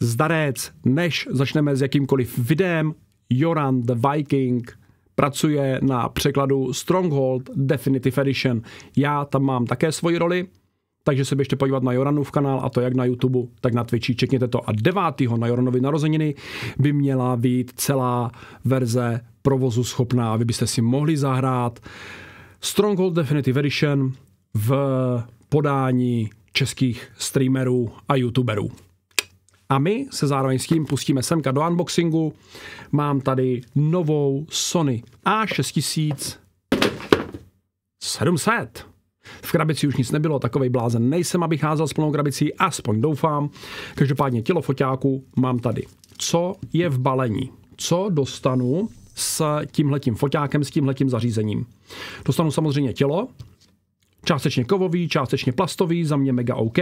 Zdarec, než začneme s jakýmkoliv videem, Joran the Viking pracuje na překladu Stronghold Definitive Edition. Já tam mám také svoji roli, takže se běžte podívat na Joranův kanál, a to jak na YouTube, tak na Twitchi, čekněte to. A 9. na Joranovi narozeniny by měla být celá verze provozu schopná, aby byste si mohli zahrát Stronghold Definitive Edition v podání českých streamerů a youtuberů. A my se zároveň s tím pustíme semka do unboxingu. Mám tady novou Sony A6000 700. V krabici už nic nebylo, takovej blázen nejsem, abych házel s plnou krabicí, aspoň doufám. Každopádně tělo foťáku mám tady. Co je v balení? Co dostanu s tímhletím foťákem, s tímhletím zařízením? Dostanu samozřejmě tělo, částečně kovový, částečně plastový, za mě mega OK.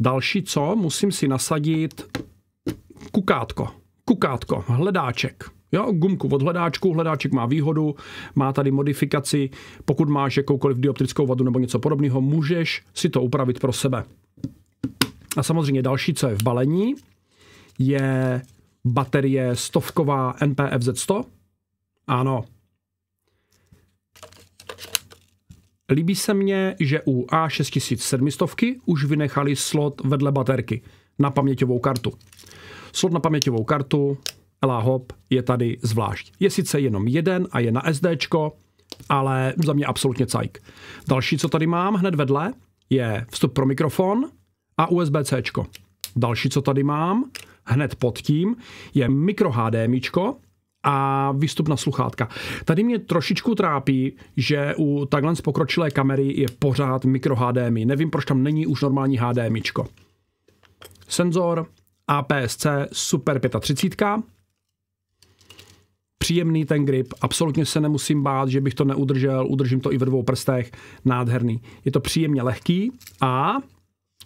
Další co? Musím si nasadit kukátko. Kukátko, hledáček. Jo, gumku od hledáčku, hledáček má výhodu, má tady modifikaci, pokud máš jakoukoliv dioptrickou vadu nebo něco podobného, můžeš si to upravit pro sebe. A samozřejmě další, co je v balení, je baterie stovková NPFZ100. Ano, Líbí se mně, že u A6700 už vynechali slot vedle baterky na paměťovou kartu. Slot na paměťovou kartu LA Hop je tady zvlášť. Je sice jenom jeden a je na SD, ale za mě absolutně cajk. Další, co tady mám hned vedle, je vstup pro mikrofon a USB-C. Další, co tady mám hned pod tím, je mikro HDMI, a výstup na sluchátka. Tady mě trošičku trápí, že u takhle z pokročilé kamery je pořád mikro HDMI. Nevím, proč tam není už normální HDMI. Senzor APS-C Super 35. Příjemný ten grip, absolutně se nemusím bát, že bych to neudržel, udržím to i ve dvou prstech, nádherný. Je to příjemně lehký a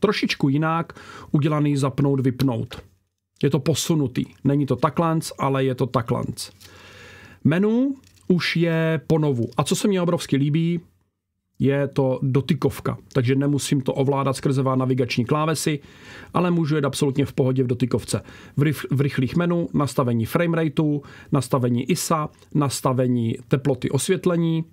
trošičku jinak udělaný zapnout, vypnout. Je to posunutý. Není to taklanc, ale je to taklanc. Menu už je ponovu. A co se mi obrovsky líbí, je to dotykovka, takže nemusím to ovládat skrze navigační klávesy, ale můžu jet absolutně v pohodě v dotykovce. V, ryf, v rychlých menu nastavení framerateu, nastavení ISA, nastavení teploty osvětlení,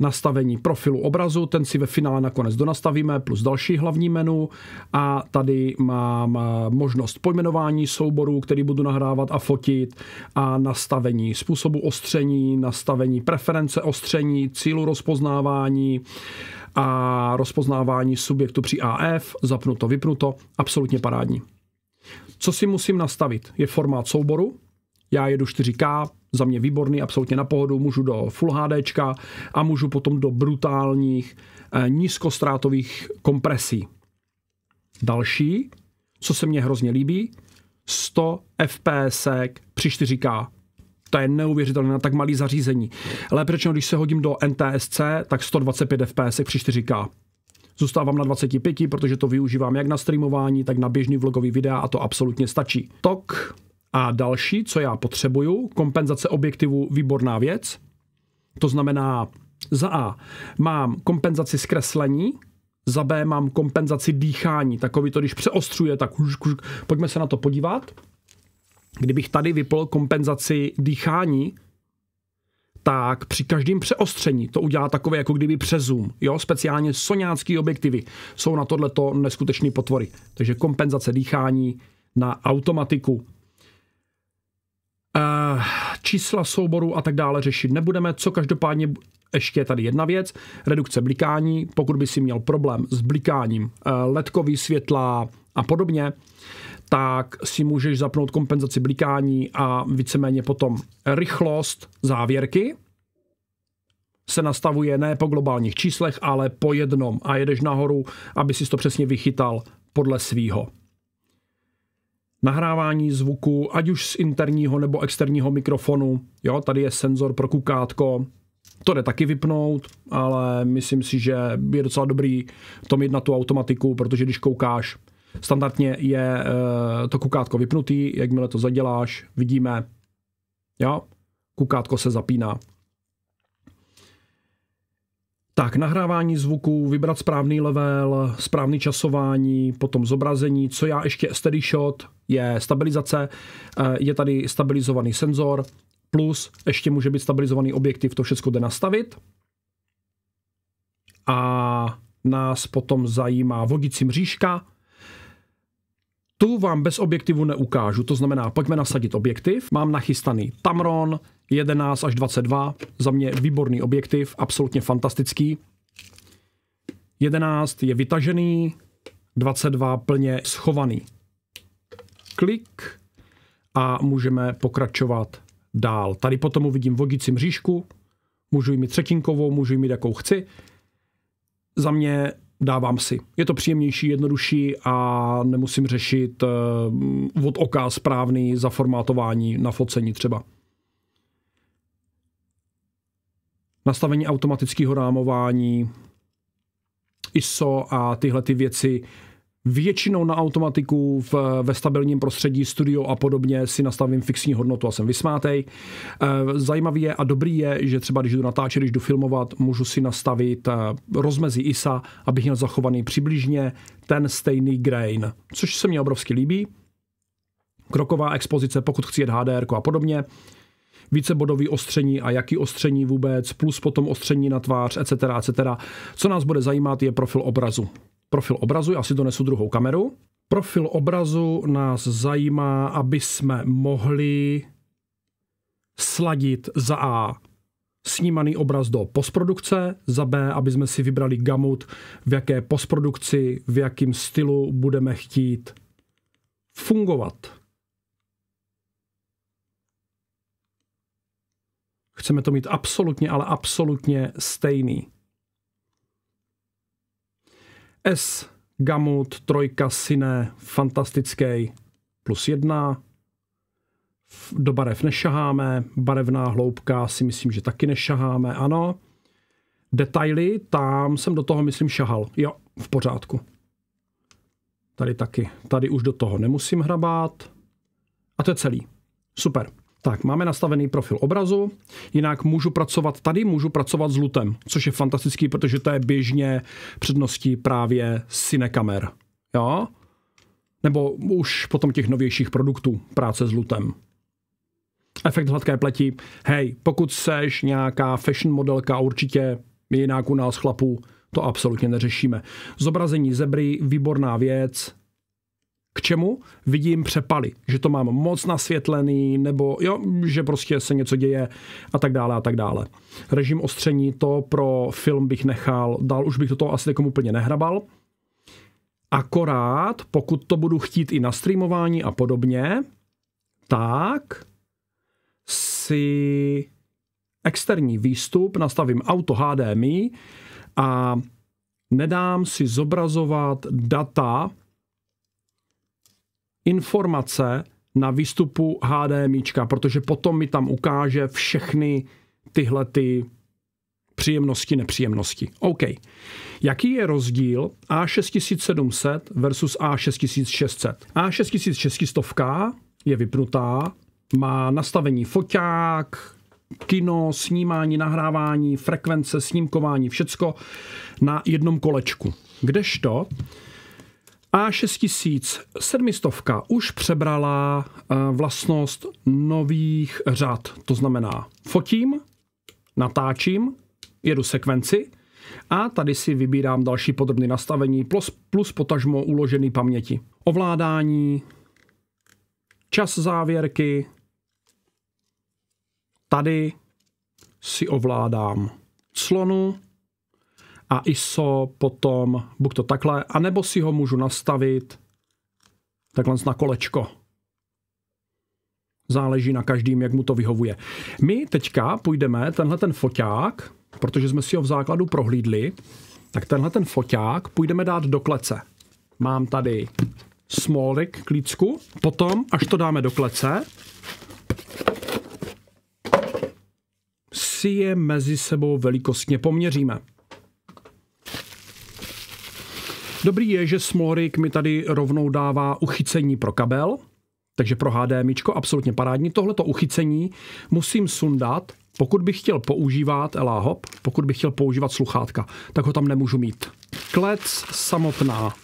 nastavení profilu obrazu, ten si ve finále nakonec donastavíme, plus další hlavní menu a tady mám eh, možnost pojmenování souborů, který budu nahrávat a fotit a nastavení způsobu ostření, nastavení preference ostření, cílu rozpoznávání a rozpoznávání subjektu při AF, zapnuto, vypnuto, absolutně parádní. Co si musím nastavit? Je formát souboru, já jedu 4K, za mě výborný, absolutně na pohodu, můžu do Full HD a můžu potom do brutálních eh, nízkostrátových kompresí. Další, co se mně hrozně líbí, 100 fps při 4K. To je neuvěřitelné na tak malý zařízení. Ale proč, když se hodím do NTSC, tak 125 fps při 4K. Zůstávám na 25, protože to využívám jak na streamování, tak na běžný vlogový videa a to absolutně stačí. Tok a další, co já potřebuju, kompenzace objektivu výborná věc. To znamená, za A mám kompenzaci zkreslení, za B mám kompenzaci dýchání, takový to, když přeostřuje, tak už, už, pojďme se na to podívat. Kdybych tady vypl kompenzaci dýchání, tak při každém přeostření to udělá takové jako kdyby přezum. Jo? Speciálně soňácký objektivy jsou na tohleto neskutečný potvory. Takže kompenzace dýchání na automatiku Eh, čísla souboru a tak dále řešit nebudeme, co každopádně ještě je tady jedna věc, redukce blikání, pokud by si měl problém s blikáním eh, ledkový světla a podobně, tak si můžeš zapnout kompenzaci blikání a víceméně potom rychlost závěrky se nastavuje ne po globálních číslech, ale po jednom a jedeš nahoru, aby si to přesně vychytal podle svýho nahrávání zvuku, ať už z interního nebo externího mikrofonu. Jo, tady je senzor pro kukátko, to jde taky vypnout, ale myslím si, že je docela dobrý to mít na tu automatiku, protože když koukáš, standardně je eh, to kukátko vypnutý, jakmile to zaděláš, vidíme, jo, kukátko se zapíná. Tak, nahrávání zvuku, vybrat správný level, správný časování, potom zobrazení, co já ještě steady shot, je stabilizace, eh, je tady stabilizovaný senzor, plus ještě může být stabilizovaný objektiv, to všechno jde nastavit. A nás potom zajímá vodící mřížka, tu vám bez objektivu neukážu, to znamená, pojďme nasadit objektiv. Mám nachystaný Tamron 11 až 22, za mě výborný objektiv, absolutně fantastický. 11 je vytažený, 22 plně schovaný. Klik a můžeme pokračovat dál. Tady potom uvidím vodící mřížku, můžu jí mít třetinkovou, můžu jí mít jakou chci. Za mě dávám si. Je to příjemnější, jednodušší a nemusím řešit eh, od oka správný zaformátování na focení třeba. Nastavení automatického rámování, ISO a tyhle ty věci většinou na automatiku v, ve stabilním prostředí, studio a podobně si nastavím fixní hodnotu a jsem vysmátej. E, zajímavý je a dobrý je, že třeba když jdu natáčet, když jdu filmovat, můžu si nastavit e, rozmezí ISA, abych měl zachovaný přibližně ten stejný grain, což se mi obrovsky líbí. Kroková expozice, pokud chci jet HDR a podobně bodový ostření a jaký ostření vůbec, plus potom ostření na tvář, etc., etc. Co nás bude zajímat, je profil obrazu profil obrazu, já si to nesu druhou kameru. Profil obrazu nás zajímá, aby jsme mohli sladit za A snímaný obraz do postprodukce, za B, aby jsme si vybrali gamut, v jaké postprodukci, v jakém stylu budeme chtít fungovat. Chceme to mít absolutně, ale absolutně stejný. S Gamut, trojka, sine fantastický, plus jedna. Do barev nešaháme, barevná hloubka si myslím, že taky nešaháme, ano. Detaily, tam jsem do toho, myslím, šahal. Jo, v pořádku. Tady taky. Tady už do toho nemusím hrabat. A to je celý. Super. Tak, máme nastavený profil obrazu, jinak můžu pracovat tady, můžu pracovat s lutem, což je fantastický, protože to je běžně předností právě cinekamer. Jo? Nebo už potom těch novějších produktů, práce s lutem. Efekt hladké pleti. Hej, pokud seš nějaká fashion modelka, určitě jinak u nás chlapů, to absolutně neřešíme. Zobrazení zebry, výborná věc, k čemu vidím přepaly, že to mám moc nasvětlený, nebo jo, že prostě se něco děje a tak dále a tak dále. Režim ostření to pro film bych nechal, dál už bych to asi někomu úplně nehrabal. Akorát, pokud to budu chtít i na streamování a podobně, tak si externí výstup nastavím auto HDMI a nedám si zobrazovat data informace na výstupu HDMIčka, protože potom mi tam ukáže všechny tyhle ty příjemnosti, nepříjemnosti. OK. Jaký je rozdíl A6700 versus A6600? A6600 je vypnutá, má nastavení foťák, kino, snímání, nahrávání, frekvence, snímkování, všecko na jednom kolečku. Kdežto a6700 už přebrala eh, vlastnost nových řad. To znamená, fotím, natáčím, jedu sekvenci a tady si vybírám další podrobné nastavení plus, plus potažmo uložený paměti. Ovládání, čas závěrky, tady si ovládám clonu, a ISO potom, buď to takhle, anebo si ho můžu nastavit takhle na kolečko. Záleží na každým, jak mu to vyhovuje. My teďka půjdeme tenhle ten foťák, protože jsme si ho v základu prohlídli, tak tenhle ten foťák půjdeme dát do klece. Mám tady smolik klícku, potom, až to dáme do klece, si je mezi sebou velikostně poměříme. Dobrý je, že Smorik mi tady rovnou dává uchycení pro kabel, takže pro HDMI, absolutně parádní. Tohleto uchycení musím sundat, pokud bych chtěl používat Elahop, pokud bych chtěl používat sluchátka, tak ho tam nemůžu mít. Klec samotná.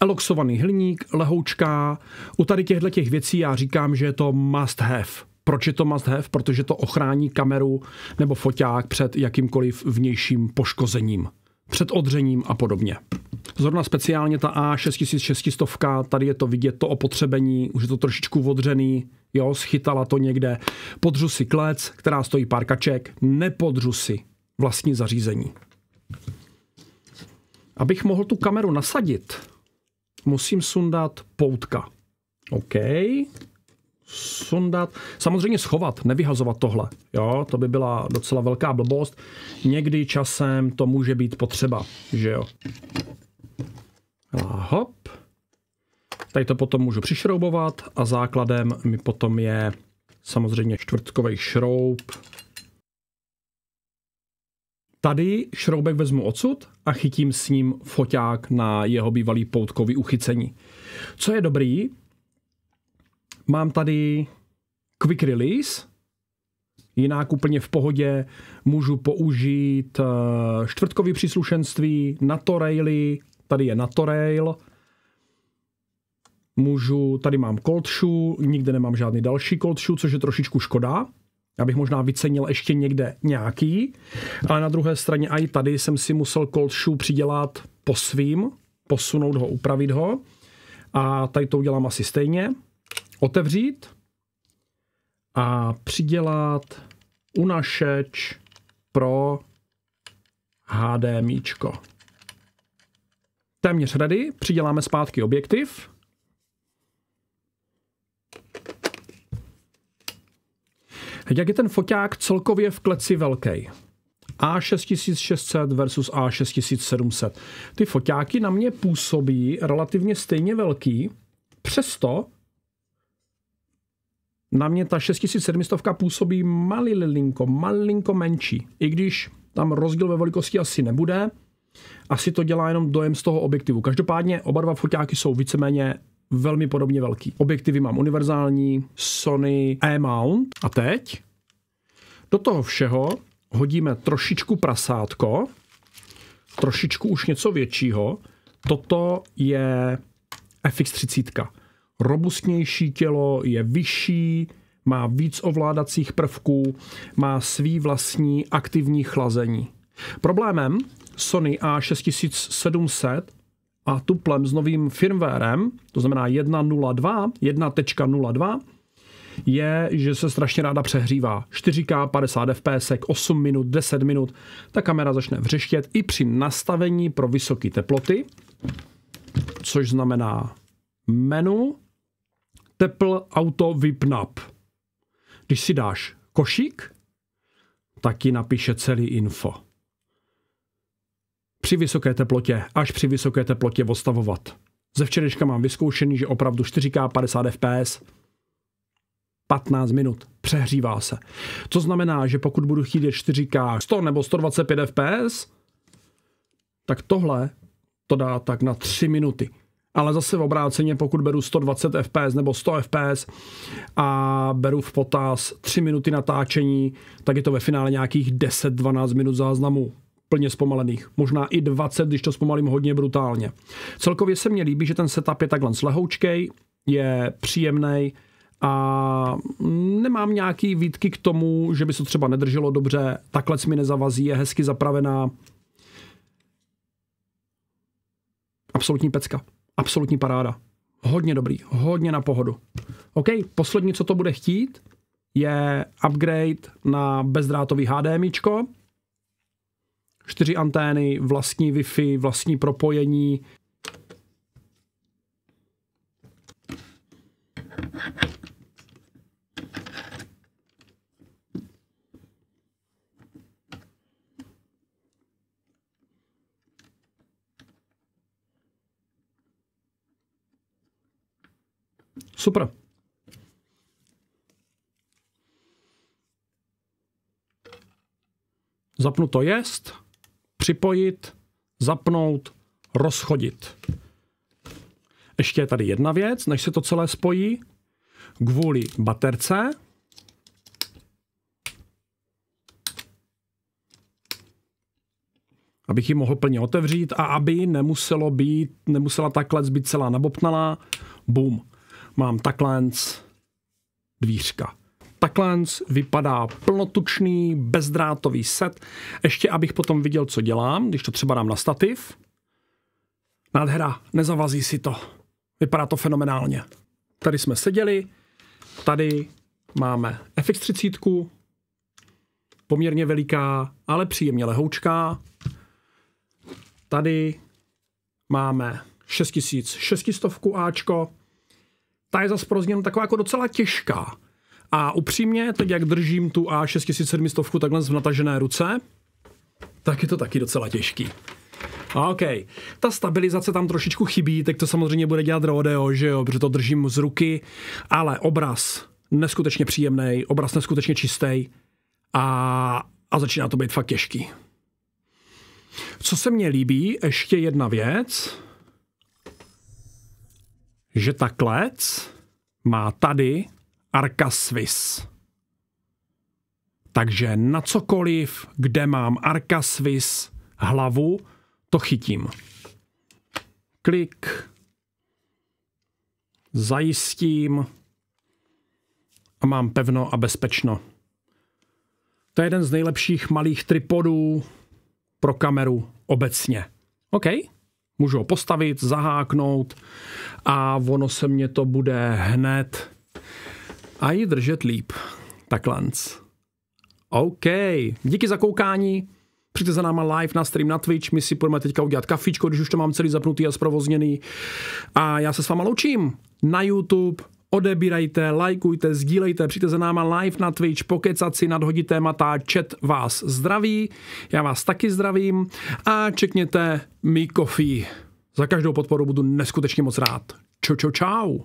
Eloxovaný hliník, lehoučka. U tady těchto těch věcí já říkám, že je to must have. Proč je to must have? Protože to ochrání kameru nebo foťák před jakýmkoliv vnějším poškozením, před odřením a podobně. Zrovna speciálně ta A6600, tady je to vidět, to opotřebení, už je to trošičku odřený, jo, schytala to někde. Podřu si klec, která stojí pár kaček, nepodřu si vlastní zařízení. Abych mohl tu kameru nasadit, musím sundat poutka. OK. Sundat. Samozřejmě schovat, nevyhazovat tohle. Jo, to by byla docela velká blbost. Někdy časem to může být potřeba, že jo. No a hop. Tady to potom můžu přišroubovat a základem mi potom je samozřejmě čtvrtkový šroub. Tady šroubek vezmu odsud a chytím s ním foťák na jeho bývalý poutkový uchycení. Co je dobrý, mám tady quick release, jinak úplně v pohodě můžu použít eh, čtvrtkový příslušenství, to raily, tady je Natorail, můžu, tady mám cold shoe, nikde nemám žádný další cold shoe, což je trošičku škoda, já bych možná vycenil ještě někde nějaký, ale na druhé straně i tady jsem si musel cold shoe přidělat po svým, posunout ho, upravit ho a tady to udělám asi stejně, otevřít a přidělat unašeč pro HDMIčko téměř ready, přiděláme zpátky objektiv. Jak je ten foťák celkově v kleci velký? A6600 versus A6700. Ty foťáky na mě působí relativně stejně velký, přesto na mě ta 6700 působí malilinko, malinko menší. I když tam rozdíl ve velikosti asi nebude, asi to dělá jenom dojem z toho objektivu. Každopádně oba dva foťáky jsou víceméně velmi podobně velký. Objektivy mám univerzální, Sony E-mount. A teď do toho všeho hodíme trošičku prasátko, trošičku už něco většího. Toto je FX30. Robustnější tělo, je vyšší, má víc ovládacích prvků, má svý vlastní aktivní chlazení. Problémem Sony A6700 a tuplem s novým firmwarem, to znamená 1.02, 1.02, je, že se strašně ráda přehřívá. 4K, 50 fps, 8 minut, 10 minut, ta kamera začne vřeštět i při nastavení pro vysoké teploty, což znamená menu, tepl, auto, vypnap. Když si dáš košík, tak ji napíše celý info při vysoké teplotě, až při vysoké teplotě odstavovat. Ze včerejška mám vyzkoušený, že opravdu 4K 50 fps 15 minut, přehřívá se. To znamená, že pokud budu chtít 4K 100 nebo 125 fps, tak tohle to dá tak na 3 minuty. Ale zase v obráceně, pokud beru 120 fps nebo 100 fps a beru v potaz 3 minuty natáčení, tak je to ve finále nějakých 10-12 minut záznamu plně zpomalených. Možná i 20, když to zpomalím hodně brutálně. Celkově se mně líbí, že ten setup je takhle slehoučkej, je příjemný a nemám nějaký výtky k tomu, že by se třeba nedrželo dobře, takhle mi nezavazí, je hezky zapravená. Absolutní pecka. Absolutní paráda. Hodně dobrý, hodně na pohodu. OK, poslední, co to bude chtít, je upgrade na bezdrátový HDMIčko čtyři antény, vlastní Wi-Fi, vlastní propojení. Super. zapnu to jest připojit, zapnout, rozchodit. Ještě je tady jedna věc, než se to celé spojí. Kvůli baterce abych ji mohl plně otevřít a aby nemuselo být, nemusela takhle být celá nabopnalá. Bum. Mám takhle dvířka. Takhle vypadá plnotučný bezdrátový set. Ještě abych potom viděl, co dělám, když to třeba dám na stativ. Nádhera, nezavazí si to. Vypadá to fenomenálně. Tady jsme seděli, tady máme FX30, poměrně veliká, ale příjemně lehoučká. Tady máme 6600 Ačko. Ta je zase pro taková jako docela těžká. A upřímně, teď jak držím tu A6700 takhle v natažené ruce, tak je to taky docela těžký. OK. Ta stabilizace tam trošičku chybí, tak to samozřejmě bude dělat rodeo, že jo, protože to držím z ruky, ale obraz neskutečně příjemný, obraz neskutečně čistý a, a začíná to být fakt těžký. Co se mně líbí, ještě jedna věc, že ta klec má tady Arka Swiss. Takže na cokoliv, kde mám Arka Swiss hlavu, to chytím. Klik, zajistím a mám pevno a bezpečno. To je jeden z nejlepších malých tripodů pro kameru obecně. OK, můžu ho postavit, zaháknout a ono se mě to bude hned a ji držet líp. lanc. OK, díky za koukání. Přijďte za náma live na stream na Twitch, my si půjdeme teďka udělat kafičko, když už to mám celý zapnutý a zprovozněný. A já se s váma loučím na YouTube, odebírajte, lajkujte, sdílejte, přijďte za náma live na Twitch, pokecat si, nadhodit témata, chat vás zdraví, já vás taky zdravím a čekněte mi kofí. Za každou podporu budu neskutečně moc rád. Čau, čau, čau.